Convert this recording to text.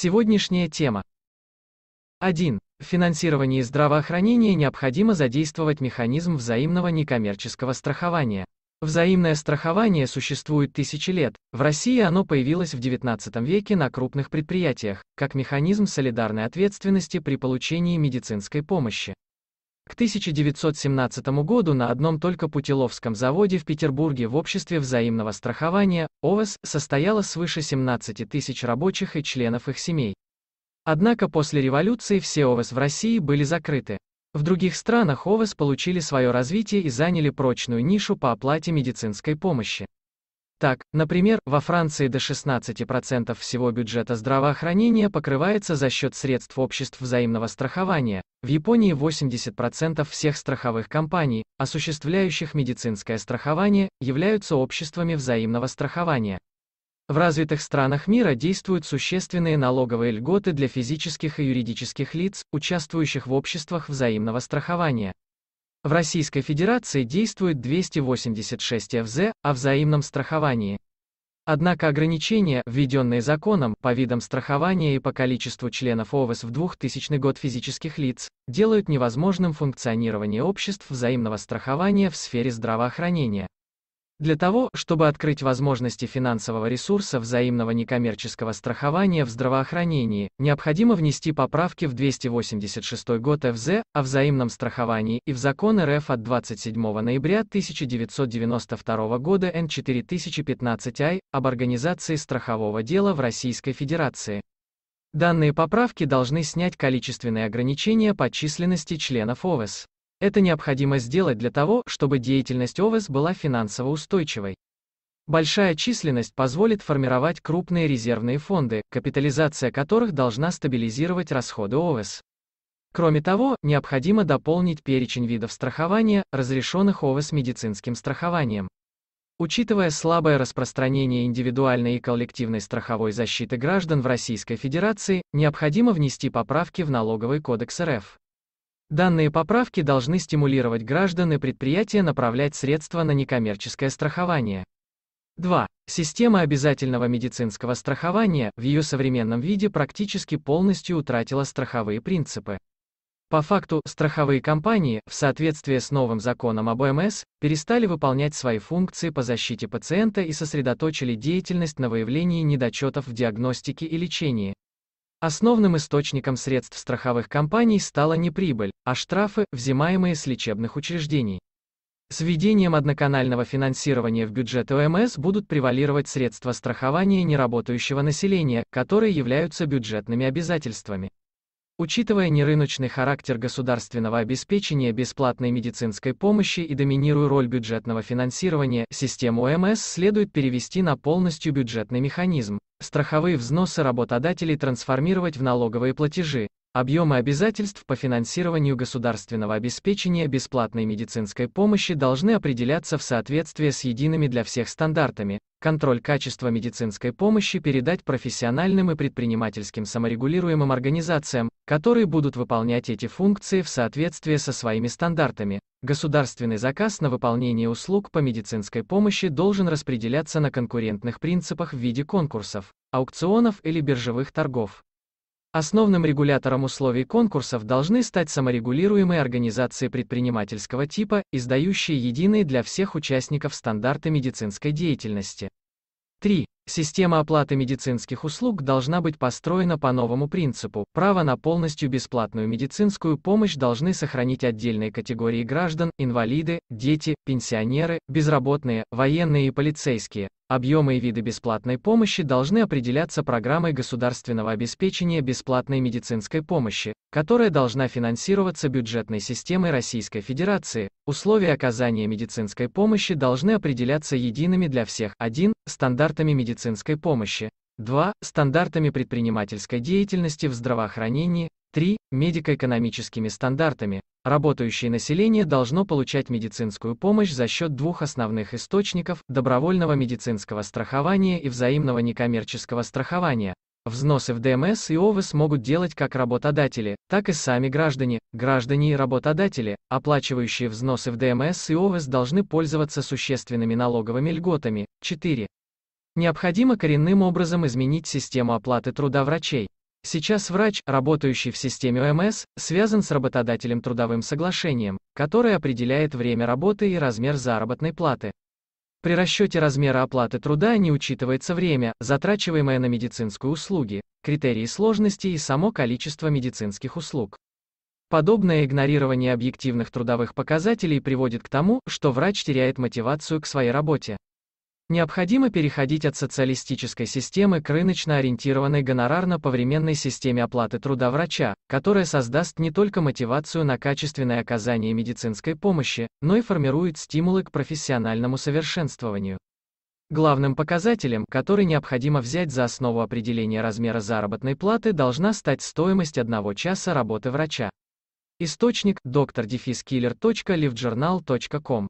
Сегодняшняя тема. 1. В финансировании здравоохранения необходимо задействовать механизм взаимного некоммерческого страхования. Взаимное страхование существует тысячи лет. В России оно появилось в XIX веке на крупных предприятиях, как механизм солидарной ответственности при получении медицинской помощи. К 1917 году на одном только Путиловском заводе в Петербурге в обществе взаимного страхования, ОВС, состояло свыше 17 тысяч рабочих и членов их семей. Однако после революции все ОВС в России были закрыты. В других странах ОВС получили свое развитие и заняли прочную нишу по оплате медицинской помощи. Так, например, во Франции до 16% всего бюджета здравоохранения покрывается за счет средств обществ взаимного страхования, в Японии 80% всех страховых компаний, осуществляющих медицинское страхование, являются обществами взаимного страхования. В развитых странах мира действуют существенные налоговые льготы для физических и юридических лиц, участвующих в обществах взаимного страхования. В Российской Федерации действует 286 ФЗ о взаимном страховании. Однако ограничения, введенные законом по видам страхования и по количеству членов ОВС в 2000 год физических лиц, делают невозможным функционирование обществ взаимного страхования в сфере здравоохранения. Для того, чтобы открыть возможности финансового ресурса взаимного некоммерческого страхования в здравоохранении, необходимо внести поправки в 286 год ФЗ о взаимном страховании и в закон РФ от 27 ноября 1992 года Н4015-I об организации страхового дела в Российской Федерации. Данные поправки должны снять количественные ограничения по численности членов ОВС. Это необходимо сделать для того, чтобы деятельность ОВС была финансово устойчивой. Большая численность позволит формировать крупные резервные фонды, капитализация которых должна стабилизировать расходы ОВС. Кроме того, необходимо дополнить перечень видов страхования, разрешенных ОВС медицинским страхованием. Учитывая слабое распространение индивидуальной и коллективной страховой защиты граждан в Российской Федерации, необходимо внести поправки в Налоговый кодекс РФ. Данные поправки должны стимулировать граждан и предприятия направлять средства на некоммерческое страхование. 2. Система обязательного медицинского страхования в ее современном виде практически полностью утратила страховые принципы. По факту, страховые компании, в соответствии с новым законом об ОМС, перестали выполнять свои функции по защите пациента и сосредоточили деятельность на выявлении недочетов в диагностике и лечении. Основным источником средств страховых компаний стала не прибыль, а штрафы, взимаемые с лечебных учреждений. С введением одноканального финансирования в бюджет ОМС будут превалировать средства страхования неработающего населения, которые являются бюджетными обязательствами. Учитывая нерыночный характер государственного обеспечения бесплатной медицинской помощи и доминируя роль бюджетного финансирования, систему ОМС следует перевести на полностью бюджетный механизм, страховые взносы работодателей трансформировать в налоговые платежи Объемы обязательств по финансированию государственного обеспечения бесплатной медицинской помощи должны определяться в соответствии с едиными для всех стандартами, контроль качества медицинской помощи передать профессиональным и предпринимательским саморегулируемым организациям, которые будут выполнять эти функции в соответствии со своими стандартами. Государственный заказ на выполнение услуг по медицинской помощи должен распределяться на конкурентных принципах в виде конкурсов, аукционов или биржевых торгов. Основным регулятором условий конкурсов должны стать саморегулируемые организации предпринимательского типа, издающие единые для всех участников стандарты медицинской деятельности. 3. Система оплаты медицинских услуг должна быть построена по новому принципу. Право на полностью бесплатную медицинскую помощь должны сохранить отдельные категории граждан, инвалиды, дети, пенсионеры, безработные, военные и полицейские. Объемы и виды бесплатной помощи должны определяться программой государственного обеспечения бесплатной медицинской помощи, которая должна финансироваться бюджетной системой Российской Федерации. Условия оказания медицинской помощи должны определяться едиными для всех. 1. Стандартами медицинской медицинской помощи. 2. Стандартами предпринимательской деятельности в здравоохранении. 3. Медико-экономическими стандартами. Работающее население должно получать медицинскую помощь за счет двух основных источников – добровольного медицинского страхования и взаимного некоммерческого страхования. Взносы в ДМС и ОВС могут делать как работодатели, так и сами граждане, граждане и работодатели, оплачивающие взносы в ДМС и ОВС должны пользоваться существенными налоговыми льготами. 4. Необходимо коренным образом изменить систему оплаты труда врачей. Сейчас врач, работающий в системе ОМС, связан с работодателем трудовым соглашением, которое определяет время работы и размер заработной платы. При расчете размера оплаты труда не учитывается время, затрачиваемое на медицинские услуги, критерии сложности и само количество медицинских услуг. Подобное игнорирование объективных трудовых показателей приводит к тому, что врач теряет мотивацию к своей работе. Необходимо переходить от социалистической системы к рыночно-ориентированной гонорарно-повременной системе оплаты труда врача, которая создаст не только мотивацию на качественное оказание медицинской помощи, но и формирует стимулы к профессиональному совершенствованию. Главным показателем, который необходимо взять за основу определения размера заработной платы, должна стать стоимость одного часа работы врача. Источник – доктор-киллер.liftjournal.com